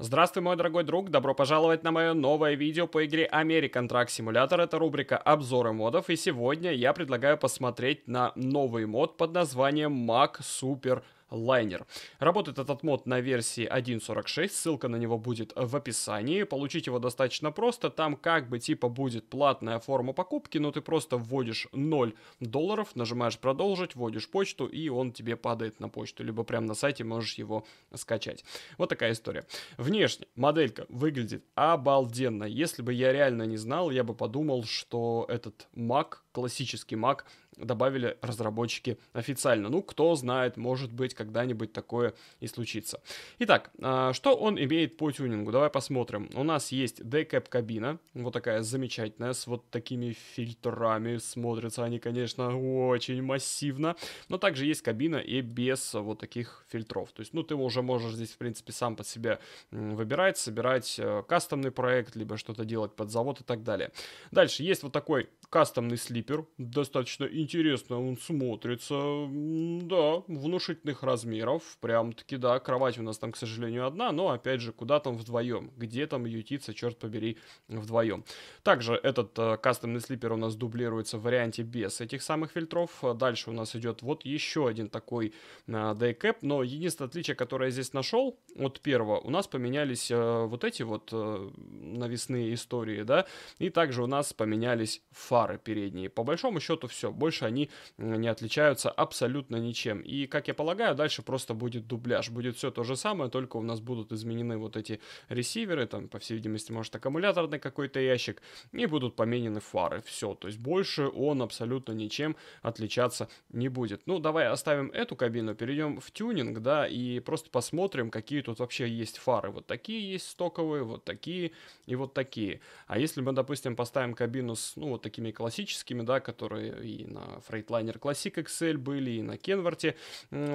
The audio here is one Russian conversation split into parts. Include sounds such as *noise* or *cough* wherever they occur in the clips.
Здравствуй, мой дорогой друг, добро пожаловать на мое новое видео по игре American Truck Simulator. Это рубрика обзоры модов, и сегодня я предлагаю посмотреть на новый мод под названием Mac Super Лайнер Работает этот мод на версии 1.46, ссылка на него будет в описании. Получить его достаточно просто, там как бы типа будет платная форма покупки, но ты просто вводишь 0 долларов, нажимаешь продолжить, вводишь почту и он тебе падает на почту, либо прямо на сайте можешь его скачать. Вот такая история. Внешне моделька выглядит обалденно. Если бы я реально не знал, я бы подумал, что этот Mac, классический Mac, добавили разработчики официально. Ну, кто знает, может быть, когда-нибудь такое и случится. Итак, а, что он имеет по тюнингу? Давай посмотрим. У нас есть декэп кабина, вот такая замечательная, с вот такими фильтрами. Смотрятся они, конечно, очень массивно. Но также есть кабина и без вот таких фильтров. То есть, ну, ты уже можешь здесь, в принципе, сам под себя выбирать, собирать э, кастомный проект, либо что-то делать под завод и так далее. Дальше есть вот такой кастомный слипер. Достаточно интересно он смотрится. Да, внушительных размеров. Прям-таки, да, кровать у нас там, к сожалению, одна, но, опять же, куда там вдвоем? Где там ютиться, черт побери, вдвоем? Также этот э, кастомный слипер у нас дублируется в варианте без этих самых фильтров. Дальше у нас идет вот еще один такой э, но единственное отличие, которое я здесь нашел от первого, у нас поменялись э, вот эти вот э, навесные истории, да, и также у нас поменялись фары фары передние. По большому счету все, больше они не отличаются абсолютно ничем. И, как я полагаю, дальше просто будет дубляж, будет все то же самое, только у нас будут изменены вот эти ресиверы, там, по всей видимости, может, аккумуляторный какой-то ящик, и будут поменены фары, все. То есть больше он абсолютно ничем отличаться не будет. Ну, давай оставим эту кабину, перейдем в тюнинг, да, и просто посмотрим, какие тут вообще есть фары. Вот такие есть стоковые, вот такие и вот такие. А если мы, допустим, поставим кабину с, ну, вот такими моделями классическими, да, которые и на Freightliner Classic Excel были, и на Kenworth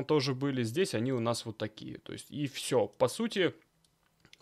тоже были. Здесь они у нас вот такие. То есть и все. По сути,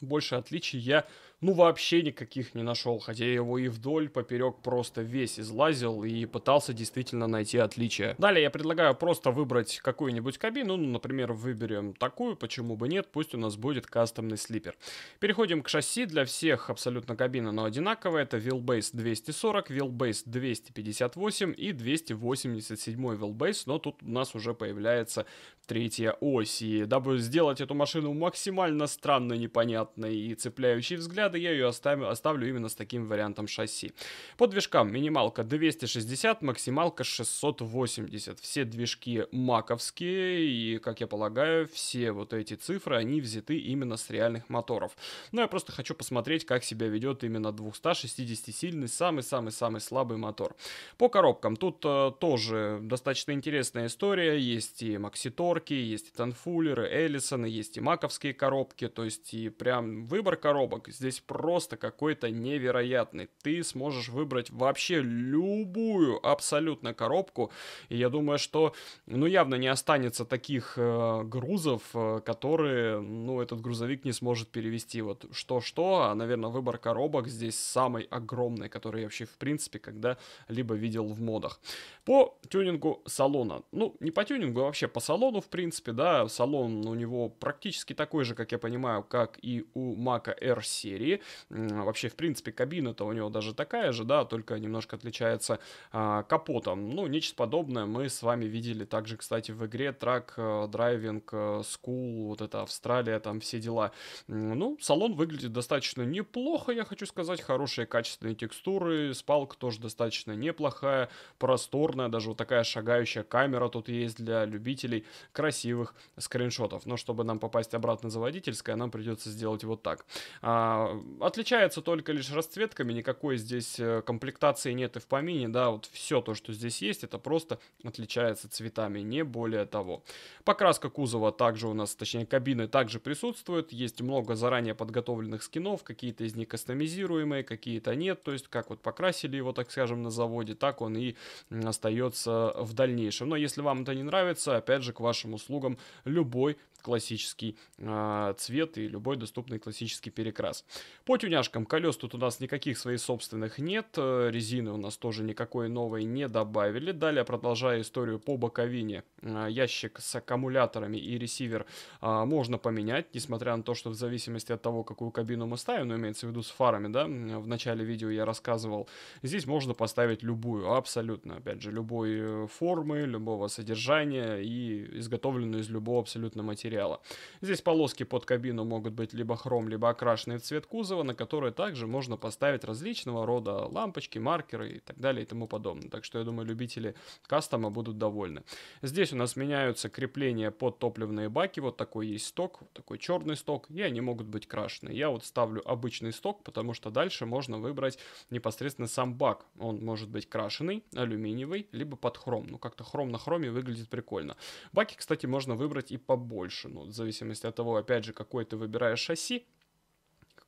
больше отличий я ну вообще никаких не нашел, хотя я его и вдоль, поперек просто весь излазил и пытался действительно найти отличия. Далее я предлагаю просто выбрать какую-нибудь кабину, ну, например, выберем такую, почему бы нет, пусть у нас будет кастомный слипер. Переходим к шасси, для всех абсолютно кабина, оно одинаковое, это Wheelbase 240, Wheelbase 258 и 287 Wheelbase, но тут у нас уже появляется третья ось, и дабы сделать эту машину максимально странно непонятной и цепляющей взгляд, взгляда я ее оставлю, оставлю именно с таким вариантом шасси. По движкам минималка 260, максималка 680. Все движки маковские, и, как я полагаю, все вот эти цифры, они взяты именно с реальных моторов. Но ну, я просто хочу посмотреть, как себя ведет именно 260-сильный, самый-самый-самый слабый мотор. По коробкам тут э, тоже достаточно интересная история. Есть и Макситорки, есть и Танфулеры, Эллисоны, есть и маковские коробки, то есть и прям выбор коробок здесь просто какой-то невероятный. Ты сможешь выбрать вообще любую абсолютно коробку. И я думаю, что, ну, явно не останется таких э, грузов, э, которые, ну, этот грузовик не сможет перевести. Вот что-что, а, наверное, выбор коробок здесь самый огромный, который я вообще, в принципе, когда-либо видел в модах. По тюнингу салона. Ну, не по тюнингу, а вообще по салону, в принципе, да. Салон у него практически такой же, как я понимаю, как и у Мака R серии вообще, в принципе, кабина-то у него даже такая же, да, только немножко отличается а, капотом. Ну, нечто подобное мы с вами видели также, кстати, в игре Track э, Driving э, School, вот это Австралия, там все дела. Ну, салон выглядит достаточно неплохо, я хочу сказать, хорошие качественные текстуры, спалка тоже достаточно неплохая, просторная, даже вот такая шагающая камера тут есть для любителей красивых скриншотов. Но чтобы нам попасть обратно за водительское, нам придется сделать вот так. А, Отличается только лишь расцветками, никакой здесь э, комплектации нет и в помине, да, вот все то, что здесь есть, это просто отличается цветами, не более того. Покраска кузова также у нас, точнее кабины также присутствует, есть много заранее подготовленных скинов, какие-то из них кастомизируемые, какие-то нет, то есть как вот покрасили его, так скажем, на заводе, так он и остается в дальнейшем. Но если вам это не нравится, опять же, к вашим услугам любой классический э, цвет и любой доступный классический перекрас. По тюняшкам колес тут у нас никаких своих собственных нет, э, резины у нас тоже никакой новой не добавили. Далее, продолжая историю по боковине, э, ящик с аккумуляторами и ресивер э, можно поменять, несмотря на то, что в зависимости от того, какую кабину мы ставим, ну, имеется в виду с фарами, да, в начале видео я рассказывал, здесь можно поставить любую, абсолютно, опять же, любой э, формы, любого содержания и изготовленную из любого абсолютно материала материала. Здесь полоски под кабину могут быть либо хром, либо окрашенные в цвет кузова, на которые также можно поставить различного рода лампочки, маркеры и так далее и тому подобное. Так что я думаю, любители кастома будут довольны. Здесь у нас меняются крепления под топливные баки. Вот такой есть сток, вот такой черный сток, и они могут быть крашены. Я вот ставлю обычный сток, потому что дальше можно выбрать непосредственно сам бак. Он может быть крашеный, алюминиевый, либо под хром. Ну, как-то хром на хроме выглядит прикольно. Баки, кстати, можно выбрать и побольше больше. Ну, в зависимости от того, опять же, какой ты выбираешь шасси,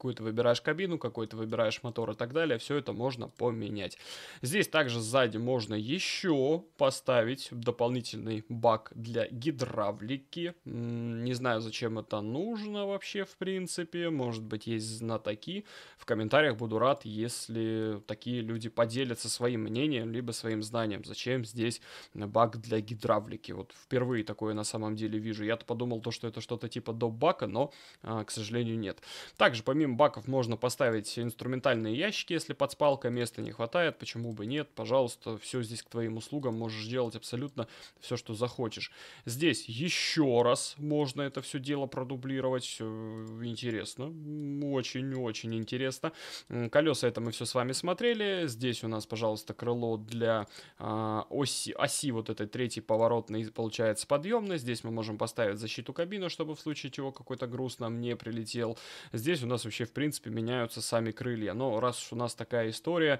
какую то выбираешь кабину, какой то выбираешь мотор и так далее, все это можно поменять. Здесь также сзади можно еще поставить дополнительный бак для гидравлики. Не знаю, зачем это нужно вообще, в принципе. Может быть, есть знатоки. В комментариях буду рад, если такие люди поделятся своим мнением, либо своим знанием. Зачем здесь бак для гидравлики? Вот впервые такое на самом деле вижу. Я-то подумал, то, что это что-то типа доп. бака, но, а, к сожалению, нет. Также, помимо баков можно поставить инструментальные ящики, если под спалка места не хватает, почему бы нет, пожалуйста, все здесь к твоим услугам, можешь делать абсолютно все, что захочешь. Здесь еще раз можно это все дело продублировать, интересно, очень-очень интересно. Колеса это мы все с вами смотрели, здесь у нас, пожалуйста, крыло для э, оси, оси вот этой третьей поворотной, получается, подъемной, здесь мы можем поставить защиту кабины, чтобы в случае чего какой-то груз нам не прилетел. Здесь у нас вообще вообще, в принципе, меняются сами крылья. Но раз уж у нас такая история,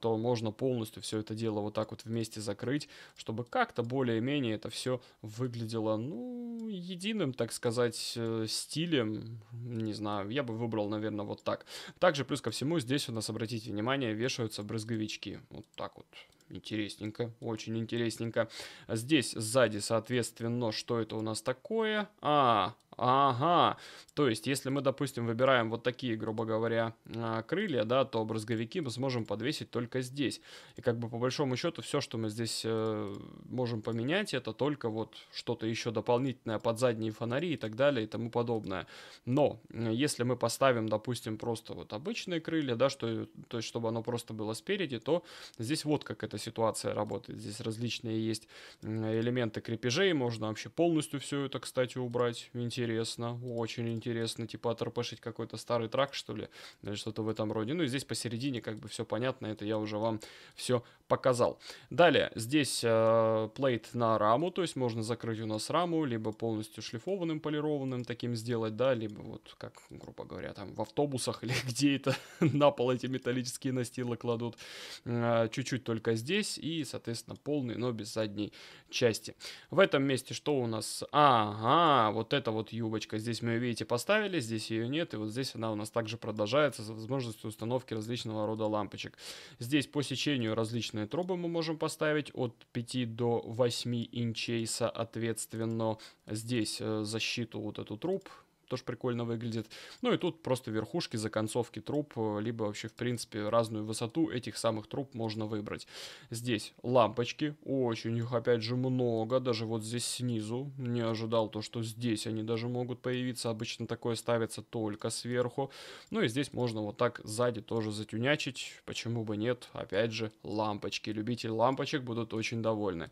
то можно полностью все это дело вот так вот вместе закрыть, чтобы как-то более-менее это все выглядело, ну, единым, так сказать, э, стилем. Не знаю, я бы выбрал, наверное, вот так. Также, плюс ко всему, здесь у нас, обратите внимание, вешаются брызговички. Вот так вот интересненько, очень интересненько. Здесь сзади, соответственно, что это у нас такое? А, Ага, то есть, если мы, допустим, выбираем вот такие, грубо говоря, а, крылья, да, то брызговики мы сможем подвесить только здесь. И как бы по большому счету все, что мы здесь э, можем поменять, это только вот что-то еще дополнительное под задние фонари и так далее и тому подобное. Но если мы поставим, допустим, просто вот обычные крылья, да, что, э, то есть, чтобы оно просто было спереди, то здесь вот как эта ситуация работает. Здесь различные есть элементы крепежей, можно вообще полностью все это, кстати, убрать. Интересно интересно, очень интересно. Типа отрапошить какой-то старый трак, что ли, или что-то в этом роде. Ну и здесь посередине как бы все понятно, это я уже вам все показал. Далее, здесь э, плейт на раму, то есть можно закрыть у нас раму, либо полностью шлифованным, полированным таким сделать, да, либо вот как, грубо говоря, там в автобусах *laughs* или где это *laughs* на пол эти металлические настилы кладут. Э, чуть-чуть только здесь и, соответственно, полный, но без задней части. В этом месте что у нас? Ага, вот это вот юбочка. Здесь мы ее, видите, поставили, здесь ее нет, и вот здесь она у нас также продолжается с возможностью установки различного рода лампочек. Здесь по сечению различные трубы мы можем поставить от 5 до 8 инчей соответственно. Здесь э, защиту вот эту труб, тоже прикольно выглядит. Ну и тут просто верхушки, законцовки труб, э, либо вообще, в принципе, разную высоту этих самых труб можно выбрать. Здесь лампочки, очень их опять же много, даже вот здесь снизу. Не ожидал то, что здесь они даже могут появиться, обычно такое ставится только сверху. Ну и здесь можно вот так сзади тоже затюнячить, почему бы нет, опять же, лампочки. Любители лампочек будут очень довольны.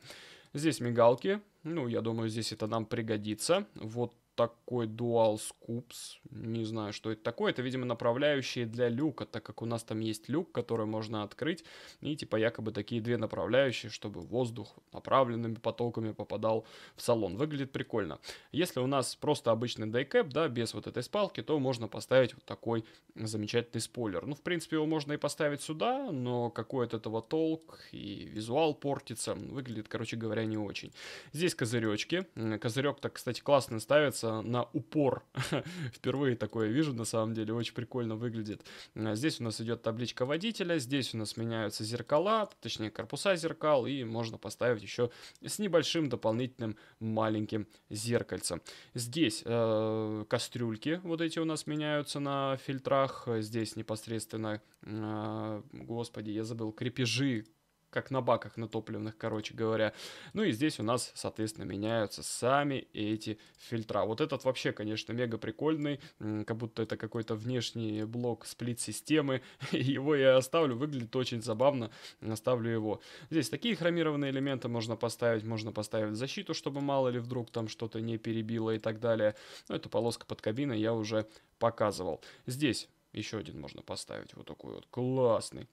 Здесь мигалки, ну, я думаю, здесь это нам пригодится. Вот такой Dual Scoops. Не знаю, что это такое. Это, видимо, направляющие для люка, так как у нас там есть люк, который можно открыть. И типа якобы такие две направляющие, чтобы воздух направленными потоками попадал в салон. Выглядит прикольно. Если у нас просто обычный дайкэп, да, без вот этой спалки, то можно поставить вот такой замечательный спойлер. Ну, в принципе, его можно и поставить сюда, но какой от этого толк и визуал портится. Выглядит, короче говоря, не очень. Здесь козыречки. Козырек-то, кстати, классно ставится делается на упор. *laughs* Впервые такое вижу, на самом деле, очень прикольно выглядит. Э, здесь у нас идет табличка водителя, здесь у нас меняются зеркала, точнее корпуса зеркал, и можно поставить еще с небольшим дополнительным маленьким зеркальцем. Здесь э, кастрюльки вот эти у нас меняются на фильтрах, здесь непосредственно, э, господи, я забыл, крепежи как на баках на топливных, короче говоря. Ну и здесь у нас, соответственно, меняются сами эти фильтра. Вот этот вообще, конечно, мега прикольный, как будто это какой-то внешний блок сплит-системы. *laughs* Его я оставлю, выглядит очень забавно, оставлю его. Здесь такие хромированные элементы можно поставить, можно поставить защиту, чтобы мало ли вдруг там что-то не перебило и так далее. Но ну, эту полоска под кабиной я уже показывал. Здесь еще один можно поставить, вот такой вот классный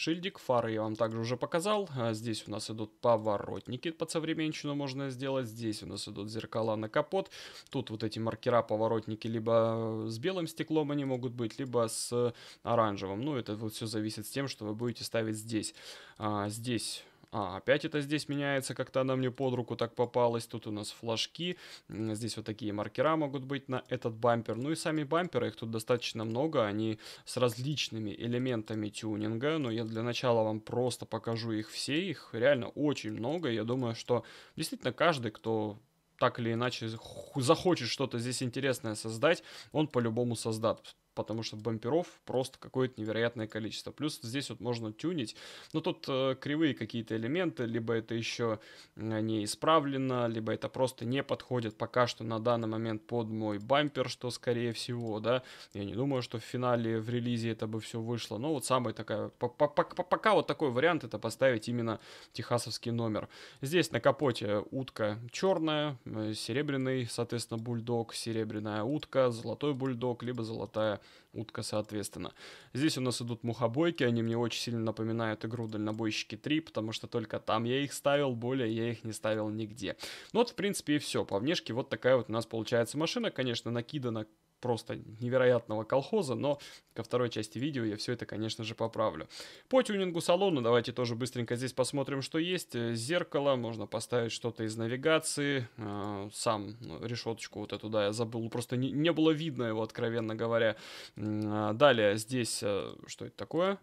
шильдик, фары я вам также уже показал. А, здесь у нас идут поворотники, под современщину можно сделать. Здесь у нас идут зеркала на капот. Тут вот эти маркера, поворотники, либо э, с белым стеклом они могут быть, либо с оранжевым. Ну, это вот все зависит с тем, что вы будете ставить здесь. А, здесь а, опять это здесь меняется, как-то она мне под руку так попалась. Тут у нас флажки, здесь вот такие маркера могут быть на этот бампер. Ну и сами бамперы, их тут достаточно много, они с различными элементами тюнинга. Но я для начала вам просто покажу их все, их реально очень много. Я думаю, что действительно каждый, кто так или иначе захочет что-то здесь интересное создать, он по-любому создаст потому что бамперов просто какое-то невероятное количество. Плюс здесь вот можно тюнить, но тут э, кривые какие-то элементы, либо это еще не исправлено, либо это просто не подходит пока что на данный момент под мой бампер, что скорее всего, да, я не думаю, что в финале, в релизе это бы все вышло, но вот самый такая, пока вот такой вариант это поставить именно техасовский номер. Здесь на капоте утка черная, э, серебряный, соответственно, бульдог, серебряная утка, золотой бульдог, либо золотая утка, соответственно. Здесь у нас идут мухобойки, они мне очень сильно напоминают игру Дальнобойщики 3, потому что только там я их ставил, более я их не ставил нигде. Ну вот, в принципе, и все. По внешке вот такая вот у нас получается машина, конечно, накидана просто невероятного колхоза, но ко второй части видео я все это, конечно же, поправлю. По тюнингу салона давайте тоже быстренько здесь посмотрим, что есть. Э, зеркало, можно поставить что-то из навигации, э, сам ну, решеточку вот эту, да, я забыл, просто не, не было видно его, откровенно говоря. А, далее здесь, э, что это такое?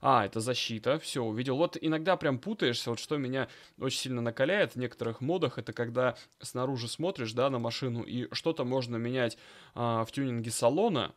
А, это защита, все, увидел. Вот иногда прям путаешься, вот что меня очень сильно накаляет в некоторых модах, это когда снаружи смотришь, да, на машину, и что-то можно менять а, в тюнинге салона,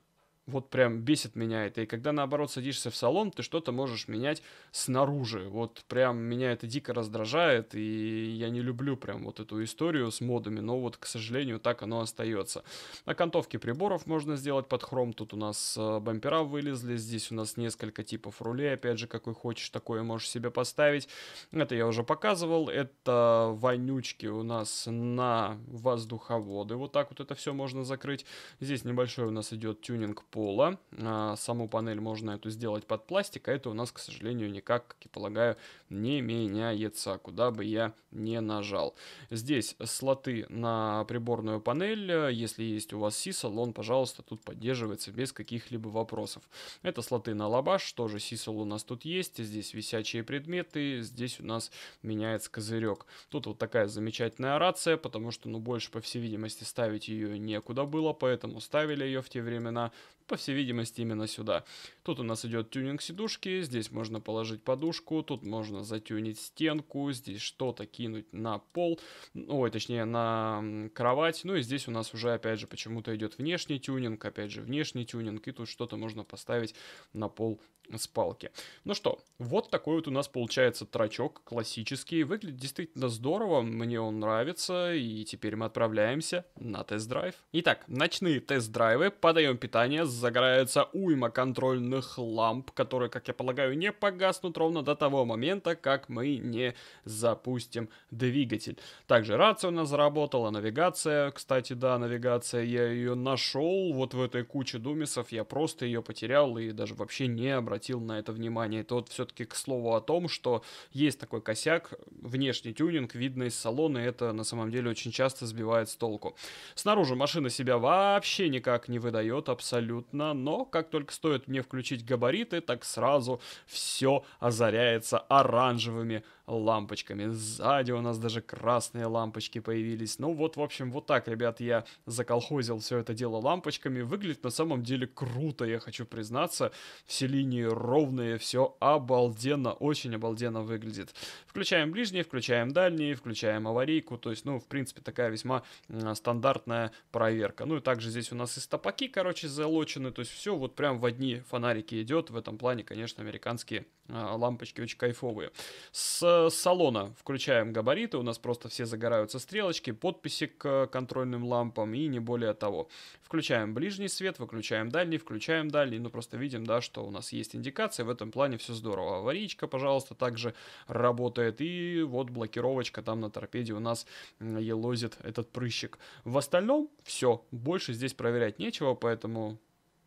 вот прям бесит меня это. И когда, наоборот, садишься в салон, ты что-то можешь менять снаружи. Вот прям меня это дико раздражает, и я не люблю прям вот эту историю с модами, но вот, к сожалению, так оно остается. Окантовки приборов можно сделать под хром. Тут у нас э, бампера вылезли, здесь у нас несколько типов рулей. Опять же, какой хочешь, такое можешь себе поставить. Это я уже показывал. Это вонючки у нас на воздуховоды. Вот так вот это все можно закрыть. Здесь небольшой у нас идет тюнинг пола. А, саму панель можно эту сделать под пластик, а это у нас, к сожалению, никак, как я полагаю, не меняется, куда бы я не нажал. Здесь слоты на приборную панель. Если есть у вас он, пожалуйста, тут поддерживается без каких-либо вопросов. Это слоты на лабаш, тоже сисал у нас тут есть. Здесь висячие предметы, здесь у нас меняется козырек. Тут вот такая замечательная рация, потому что, ну, больше, по всей видимости, ставить ее некуда было, поэтому ставили ее в те времена по всей видимости, именно сюда. Тут у нас идет тюнинг сидушки, здесь можно положить подушку, тут можно затюнить стенку, здесь что-то кинуть на пол, ой, точнее, на кровать. Ну и здесь у нас уже, опять же, почему-то идет внешний тюнинг, опять же, внешний тюнинг, и тут что-то можно поставить на пол с палки. Ну что, вот такой вот у нас получается трачок классический. Выглядит действительно здорово, мне он нравится, и теперь мы отправляемся на тест-драйв. Итак, ночные тест-драйвы, подаем питание, загорается уйма контрольных ламп, которые, как я полагаю, не погаснут ровно до того момента, как мы не запустим двигатель. Также рация у нас заработала, навигация, кстати, да, навигация, я ее нашел вот в этой куче думисов, я просто ее потерял и даже вообще не обратил обратил на это внимание. Это вот все-таки к слову о том, что есть такой косяк, внешний тюнинг, видно из салона, и это на самом деле очень часто сбивает с толку. Снаружи машина себя вообще никак не выдает абсолютно, но как только стоит мне включить габариты, так сразу все озаряется оранжевыми лампочками. Сзади у нас даже красные лампочки появились. Ну вот, в общем, вот так, ребят, я заколхозил все это дело лампочками. Выглядит на самом деле круто, я хочу признаться. Все линии ровные, все обалденно, очень обалденно выглядит. Включаем ближние, включаем дальние, включаем аварийку, то есть, ну, в принципе, такая весьма стандартная проверка. Ну и также здесь у нас и стопаки, короче, залочены, то есть все вот прям в одни фонарики идет, в этом плане, конечно, американские а, лампочки очень кайфовые. Э, с салона включаем габариты, у нас просто все загораются стрелочки, подписи к контрольным лампам и не более того. Включаем ближний свет, выключаем дальний, включаем дальний, ну просто видим, да, что у нас есть индикация, в этом плане все здорово. Аварийка, пожалуйста, также работает, и вот блокировочка там на торпеде у нас елозит этот прыщик. В остальном все, больше здесь проверять нечего, поэтому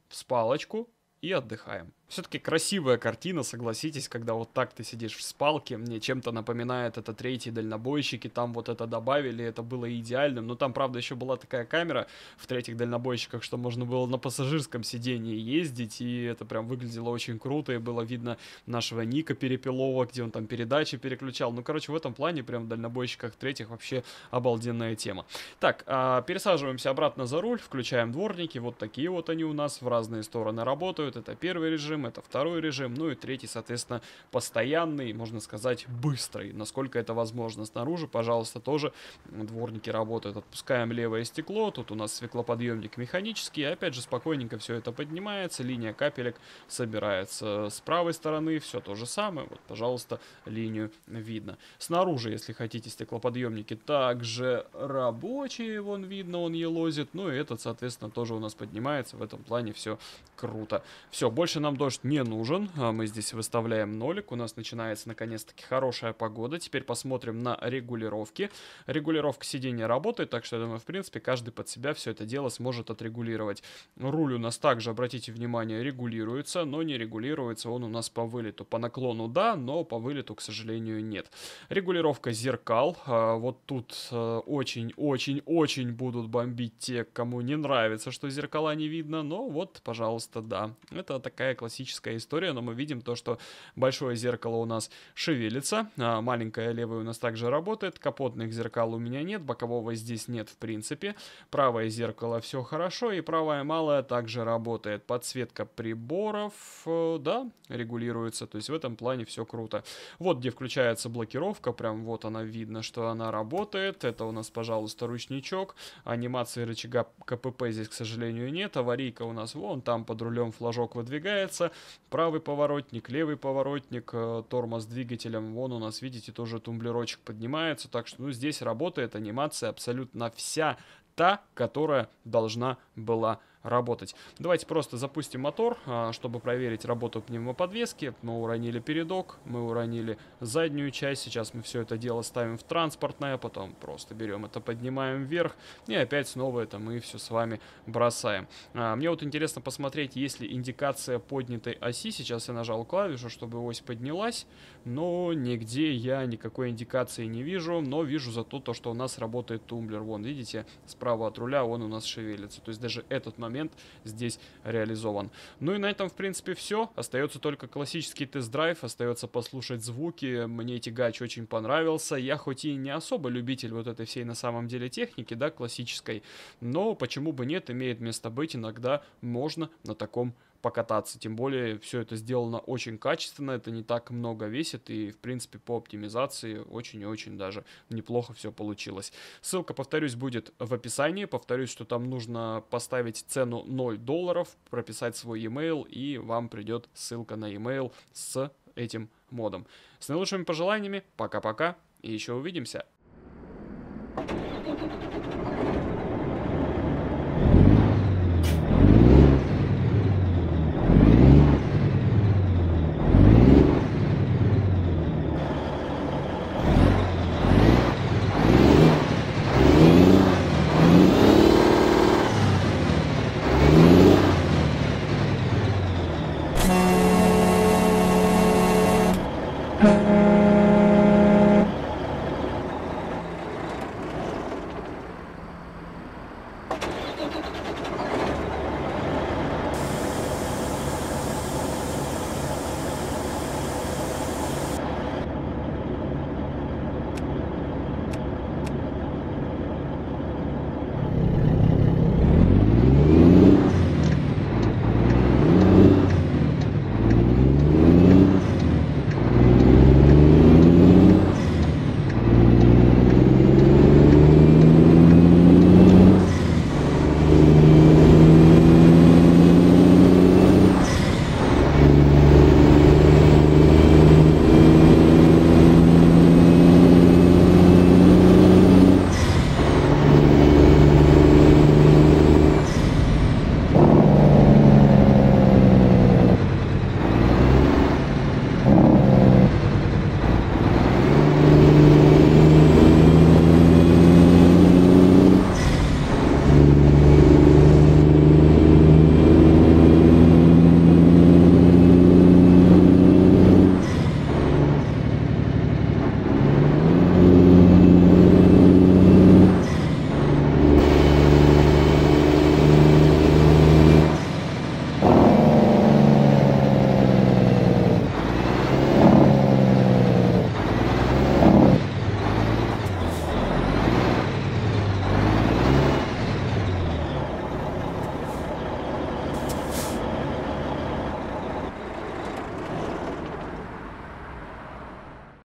в спалочку и отдыхаем. Все-таки красивая картина, согласитесь, когда вот так ты сидишь в спалке. Мне чем-то напоминает это третий дальнобойщики. Там вот это добавили, это было идеальным. Но там, правда, еще была такая камера в третьих дальнобойщиках, что можно было на пассажирском сидении ездить. И это прям выглядело очень круто. И было видно нашего Ника Перепелова, где он там передачи переключал. Ну, короче, в этом плане прям в дальнобойщиках третьих вообще обалденная тема. Так, а, пересаживаемся обратно за руль, включаем дворники. Вот такие вот они у нас в разные стороны работают. Это первый режим режим, это второй режим, ну и третий, соответственно, постоянный, можно сказать, быстрый, насколько это возможно. Снаружи, пожалуйста, тоже дворники работают. Отпускаем левое стекло, тут у нас стеклоподъемник механический, опять же, спокойненько все это поднимается, линия капелек собирается. С правой стороны все то же самое, вот, пожалуйста, линию видно. Снаружи, если хотите, стеклоподъемники также рабочие, вон видно, он елозит, ну и этот, соответственно, тоже у нас поднимается, в этом плане все круто. Все, больше нам дождь дождь не нужен. А, мы здесь выставляем нолик. У нас начинается наконец-таки хорошая погода. Теперь посмотрим на регулировки. Регулировка сидения работает, так что я думаю, в принципе, каждый под себя все это дело сможет отрегулировать. Руль у нас также, обратите внимание, регулируется, но не регулируется он у нас по вылету. По наклону да, но по вылету, к сожалению, нет. Регулировка зеркал. А, вот тут очень-очень-очень э, будут бомбить те, кому не нравится, что зеркала не видно, но вот, пожалуйста, да. Это такая классическая классическая история, но мы видим то, что большое зеркало у нас шевелится, а маленькое левое у нас также работает, капотных зеркал у меня нет, бокового здесь нет в принципе, правое зеркало все хорошо и правое малое также работает, подсветка приборов, э, да, регулируется, то есть в этом плане все круто. Вот где включается блокировка, прям вот она видно, что она работает, это у нас, пожалуйста, ручничок, анимации рычага КПП здесь, к сожалению, нет, аварийка у нас вон там под рулем флажок выдвигается, правый поворотник, левый поворотник, э, тормоз двигателем. Вон у нас, видите, тоже тумблерочек поднимается. Так что, ну, здесь работает анимация абсолютно вся та, которая должна была работать. Давайте просто запустим мотор, а, чтобы проверить работу пневмоподвески. Мы уронили передок, мы уронили заднюю часть. Сейчас мы все это дело ставим в транспортное, потом просто берем это, поднимаем вверх. И опять снова это мы все с вами бросаем. А, мне вот интересно посмотреть, есть ли индикация поднятой оси. Сейчас я нажал клавишу, чтобы ось поднялась. Но нигде я никакой индикации не вижу. Но вижу зато то, что у нас работает тумблер. Вон, видите, справа от руля он у нас шевелится. То есть даже этот момент момент здесь реализован. Ну и на этом, в принципе, все. Остается только классический тест-драйв, остается послушать звуки. Мне тягач очень понравился. Я хоть и не особо любитель вот этой всей на самом деле техники, да, классической, но почему бы нет, имеет место быть, иногда можно на таком покататься. Тем более, все это сделано очень качественно, это не так много весит, и, в принципе, по оптимизации очень и очень даже неплохо все получилось. Ссылка, повторюсь, будет в описании. Повторюсь, что там нужно поставить цену цену 0 долларов, прописать свой e-mail, и вам придет ссылка на e-mail с этим модом. С наилучшими пожеланиями, пока-пока, и еще увидимся.